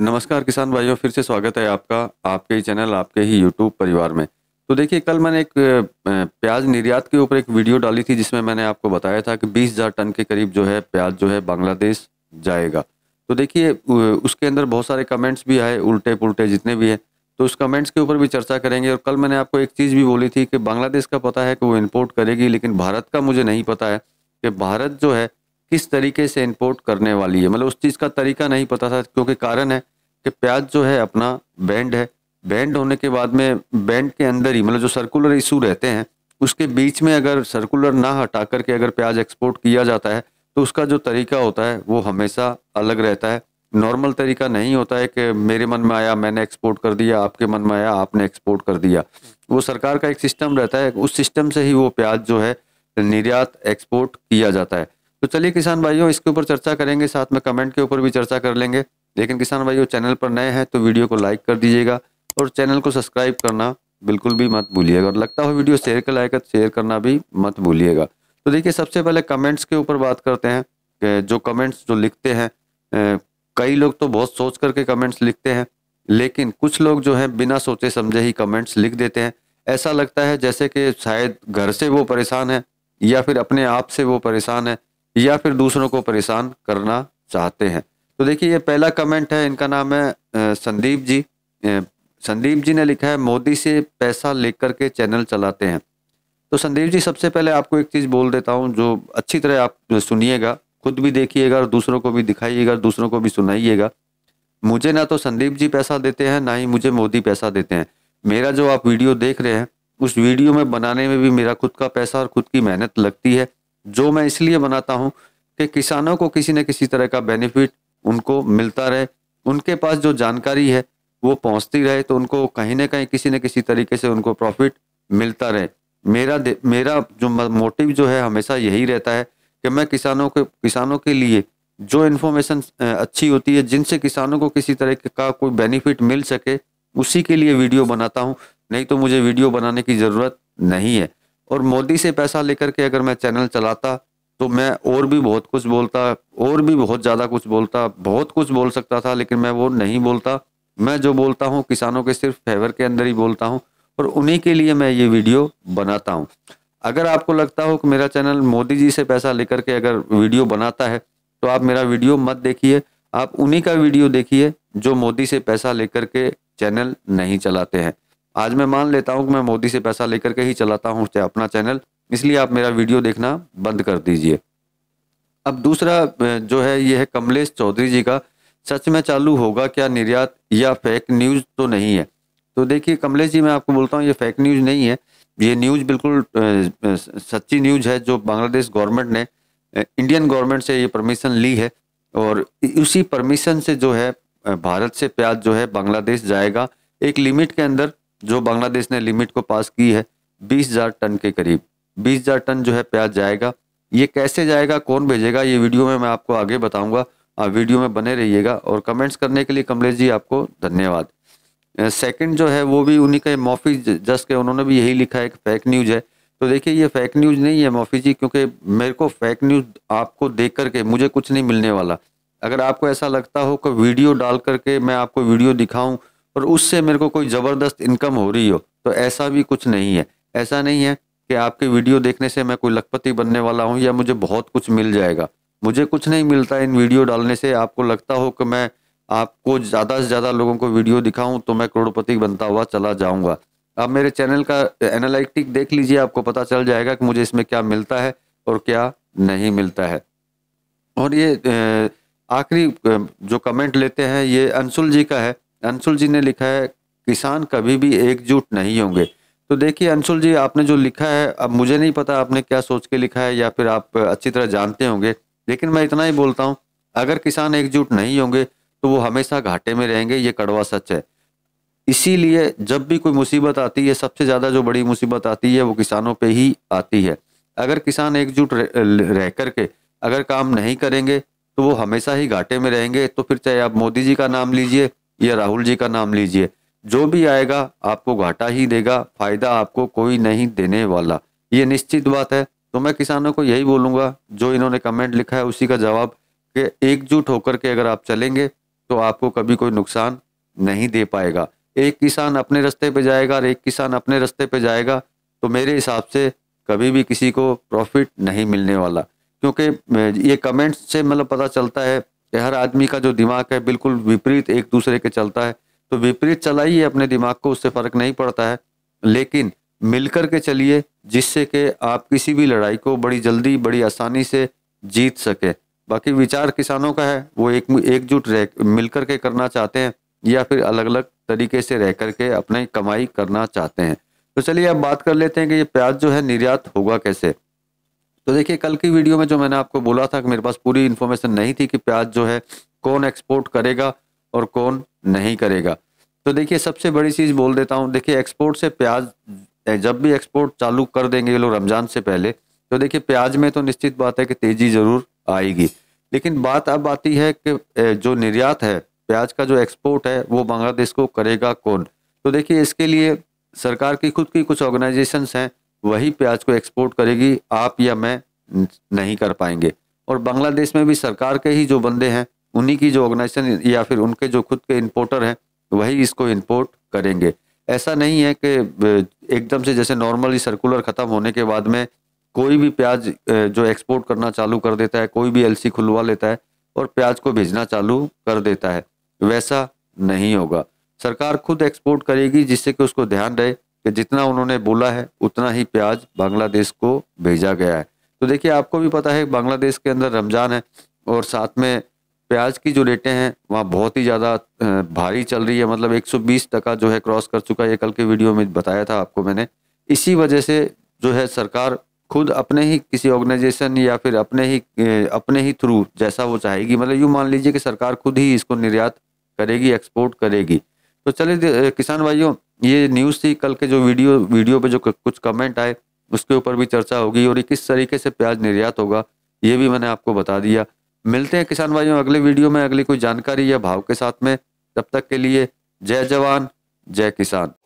नमस्कार किसान भाइयों फिर से स्वागत है आपका आपके ही चैनल आपके ही यूट्यूब परिवार में तो देखिए कल मैंने एक प्याज निर्यात के ऊपर एक वीडियो डाली थी जिसमें मैंने आपको बताया था कि बीस हज़ार टन के करीब जो है प्याज जो है बांग्लादेश जाएगा तो देखिए उसके अंदर बहुत सारे कमेंट्स भी आए उल्टे पुलटे जितने भी हैं तो उस कमेंट्स के ऊपर भी चर्चा करेंगे और कल मैंने आपको एक चीज़ भी बोली थी कि बांग्लादेश का पता है कि वो इम्पोर्ट करेगी लेकिन भारत का मुझे नहीं पता है कि भारत जो है किस तरीके से इंपोर्ट करने वाली है मतलब उस चीज़ का तरीका नहीं पता था क्योंकि कारण है कि प्याज जो है अपना बैंड है बैंड होने के बाद में बैंड के अंदर ही मतलब जो सर्कुलर इशू रहते हैं उसके बीच में अगर सर्कुलर ना हटा करके अगर प्याज एक्सपोर्ट किया जाता है तो उसका जो तरीका होता है वो हमेशा अलग रहता है नॉर्मल तरीका नहीं होता है कि मेरे मन में आया मैंने एक्सपोर्ट कर दिया आपके मन में आया आपने एक्सपोर्ट कर दिया वो सरकार का एक सिस्टम रहता है उस सिस्टम से ही वो प्याज जो है निर्यात एक्सपोर्ट किया जाता है तो चलिए किसान भाइयों इसके ऊपर चर्चा करेंगे साथ में कमेंट के ऊपर भी चर्चा कर लेंगे लेकिन किसान भाइयों चैनल पर नए हैं तो वीडियो को लाइक कर दीजिएगा और चैनल को सब्सक्राइब करना बिल्कुल भी मत भूलिएगा और लगता हो वीडियो शेयर कर लायक शेयर तो करना भी मत भूलिएगा तो देखिए सबसे पहले कमेंट्स के ऊपर बात करते हैं जो कमेंट्स जो लिखते हैं कई लोग तो बहुत सोच करके कमेंट्स लिखते हैं लेकिन कुछ लोग जो हैं बिना सोचे समझे ही कमेंट्स लिख देते हैं ऐसा लगता है जैसे कि शायद घर से वो परेशान है या फिर अपने आप से वो परेशान है या फिर दूसरों को परेशान करना चाहते हैं तो देखिए ये पहला कमेंट है इनका नाम है संदीप जी संदीप जी ने लिखा है मोदी से पैसा लेकर के चैनल चलाते हैं तो संदीप जी सबसे पहले आपको एक चीज़ बोल देता हूँ जो अच्छी तरह आप सुनिएगा खुद भी देखिएगा और दूसरों को भी दिखाइएगा दूसरों को भी सुनाइएगा मुझे ना तो संदीप जी पैसा देते हैं ना ही मुझे मोदी पैसा देते हैं मेरा जो आप वीडियो देख रहे हैं उस वीडियो में बनाने में भी मेरा खुद का पैसा और खुद की मेहनत लगती है जो मैं इसलिए बनाता हूँ कि किसानों को किसी न किसी तरह का बेनिफिट उनको मिलता रहे उनके पास जो जानकारी है वो पहुँचती रहे तो उनको कहीं ना कहीं किसी न किसी तरीके से उनको प्रॉफिट मिलता रहे मेरा मेरा जो मोटिव जो है हमेशा यही रहता है कि मैं किसानों के किसानों के लिए जो इन्फॉर्मेशन अच्छी होती है जिनसे किसानों को किसी तरह का कोई बेनिफिट मिल सके उसी के लिए वीडियो बनाता हूँ नहीं तो मुझे वीडियो बनाने की ज़रूरत नहीं है और मोदी से पैसा लेकर के अगर मैं चैनल चलाता तो मैं और भी बहुत कुछ बोलता और भी बहुत ज़्यादा कुछ बोलता बहुत कुछ बोल सकता था लेकिन मैं वो नहीं बोलता मैं जो बोलता हूँ किसानों के सिर्फ फेवर के अंदर ही बोलता हूँ और उन्हीं के लिए मैं ये वीडियो बनाता हूँ अगर आपको लगता हो कि मेरा चैनल मोदी जी से पैसा लेकर के अगर वीडियो बनाता है तो आप मेरा वीडियो मत देखिए आप उन्हीं का वीडियो देखिए जो मोदी से पैसा लेकर के चैनल नहीं चलाते हैं आज मैं मान लेता हूँ कि मैं मोदी से पैसा लेकर के ही चलाता हूँ अपना चैनल इसलिए आप मेरा वीडियो देखना बंद कर दीजिए अब दूसरा जो है ये है कमलेश चौधरी जी का सच में चालू होगा क्या निर्यात या फेक न्यूज़ तो नहीं है तो देखिए कमलेश जी मैं आपको बोलता हूँ ये फेक न्यूज़ नहीं है ये न्यूज़ बिल्कुल सच्ची न्यूज़ है जो बांग्लादेश गवर्नमेंट ने इंडियन गवर्नमेंट से ये परमिशन ली है और उसी परमिशन से जो है भारत से प्याज जो है बांग्लादेश जाएगा एक लिमिट के अंदर जो बांग्लादेश ने लिमिट को पास की है बीस हज़ार टन के करीब बीस हज़ार टन जो है प्याज जाएगा ये कैसे जाएगा कौन भेजेगा ये वीडियो में मैं आपको आगे बताऊंगा आप वीडियो में बने रहिएगा और कमेंट्स करने के लिए कमलेश जी आपको धन्यवाद सेकंड जो है वो भी उन्हीं का मॉफी जस्ट के उन्होंने भी यही लिखा है कि फेक न्यूज़ है तो देखिए ये फेक न्यूज़ नहीं है मॉफी जी क्योंकि मेरे को फेक न्यूज़ आपको देख करके मुझे कुछ नहीं मिलने वाला अगर आपको ऐसा लगता हो कि वीडियो डाल करके मैं आपको वीडियो दिखाऊँ और उससे मेरे को कोई ज़बरदस्त इनकम हो रही हो तो ऐसा भी कुछ नहीं है ऐसा नहीं है कि आपके वीडियो देखने से मैं कोई लखपति बनने वाला हूँ या मुझे बहुत कुछ मिल जाएगा मुझे कुछ नहीं मिलता इन वीडियो डालने से आपको लगता हो कि मैं आपको ज़्यादा से ज़्यादा लोगों को वीडियो दिखाऊं तो मैं करोड़पति बनता हुआ चला जाऊंगा आप मेरे चैनल का एनालिटिक देख लीजिए आपको पता चल जाएगा कि मुझे इसमें क्या मिलता है और क्या नहीं मिलता है और ये आखिरी जो कमेंट लेते हैं ये अंशुल जी का है अंशुल जी ने लिखा है किसान कभी भी एकजुट नहीं होंगे तो देखिए अंशुल जी आपने जो लिखा है अब मुझे नहीं पता आपने क्या सोच के लिखा है या फिर आप अच्छी तरह जानते होंगे लेकिन मैं इतना ही बोलता हूँ अगर किसान एकजुट नहीं होंगे तो वो हमेशा घाटे में रहेंगे ये कड़वा सच है इसीलिए जब भी कोई मुसीबत आती है सबसे ज़्यादा जो बड़ी मुसीबत आती है वो किसानों पर ही आती है अगर किसान एकजुट रह कर के अगर काम नहीं करेंगे तो वो हमेशा ही घाटे में रहेंगे तो फिर चाहे आप मोदी जी का नाम लीजिए या राहुल जी का नाम लीजिए जो भी आएगा आपको घाटा ही देगा फायदा आपको कोई नहीं देने वाला ये निश्चित बात है तो मैं किसानों को यही बोलूंगा जो इन्होंने कमेंट लिखा है उसी का जवाब कि एकजुट होकर के अगर आप चलेंगे तो आपको कभी कोई नुकसान नहीं दे पाएगा एक किसान अपने रास्ते पे जाएगा और एक किसान अपने रास्ते पे जाएगा तो मेरे हिसाब से कभी भी किसी को प्रॉफिट नहीं मिलने वाला क्योंकि ये कमेंट्स से मतलब पता चलता है कि हर आदमी का जो दिमाग है बिल्कुल विपरीत एक दूसरे के चलता है तो विपरीत चलाइए अपने दिमाग को उससे फ़र्क नहीं पड़ता है लेकिन मिलकर के चलिए जिससे कि आप किसी भी लड़ाई को बड़ी जल्दी बड़ी आसानी से जीत सके बाकी विचार किसानों का है वो एक एकजुट रह कर के करना चाहते हैं या फिर अलग अलग तरीके से रह करके अपनी कमाई करना चाहते हैं तो चलिए अब बात कर लेते हैं कि ये प्याज जो है निर्यात होगा कैसे तो देखिए कल की वीडियो में जो मैंने आपको बोला था कि मेरे पास पूरी इन्फॉर्मेशन नहीं थी कि प्याज जो है कौन एक्सपोर्ट करेगा और कौन नहीं करेगा तो देखिए सबसे बड़ी चीज़ बोल देता हूँ देखिए एक्सपोर्ट से प्याज जब भी एक्सपोर्ट चालू कर देंगे ये लोग रमज़ान से पहले तो देखिए प्याज में तो निश्चित बात है कि तेज़ी ज़रूर आएगी लेकिन बात अब आती है कि जो निर्यात है प्याज का जो एक्सपोर्ट है वो बांग्लादेश को करेगा कौन तो देखिए इसके लिए सरकार की खुद की कुछ ऑर्गेनाइजेशंस हैं वही प्याज को एक्सपोर्ट करेगी आप या मैं नहीं कर पाएंगे और बांग्लादेश में भी सरकार के ही जो बंदे हैं उन्हीं की जो ऑर्गेनाइजेशन या फिर उनके जो खुद के इंपोर्टर हैं वही इसको इंपोर्ट करेंगे ऐसा नहीं है कि एकदम से जैसे नॉर्मली सर्कुलर ख़त्म होने के बाद में कोई भी प्याज जो एक्सपोर्ट करना चालू कर देता है कोई भी एलसी खुलवा लेता है और प्याज को भेजना चालू कर देता है वैसा नहीं होगा सरकार खुद एक्सपोर्ट करेगी जिससे कि उसको ध्यान रहे कि जितना उन्होंने बोला है उतना ही प्याज बांग्लादेश को भेजा गया है तो देखिए आपको भी पता है बांग्लादेश के अंदर रमज़ान है और साथ में प्याज की जो रेटें हैं वहाँ बहुत ही ज़्यादा भारी चल रही है मतलब 120 टका जो है क्रॉस कर चुका है कल के वीडियो में बताया था आपको मैंने इसी वजह से जो है सरकार खुद अपने ही किसी ऑर्गेनाइजेशन या फिर अपने ही अपने ही थ्रू जैसा वो चाहेगी मतलब यूँ मान लीजिए कि सरकार खुद ही इसको निर्यात करेगी एक्सपोर्ट करेगी तो चलिए किसान भाइयों ये न्यूज़ थी कल के जो वीडियो वीडियो पे जो कुछ कमेंट आए उसके ऊपर भी चर्चा होगी और ये किस तरीके से प्याज निर्यात होगा ये भी मैंने आपको बता दिया मिलते हैं किसान भाइयों अगले वीडियो में अगली कोई जानकारी या भाव के साथ में तब तक के लिए जय जवान जय किसान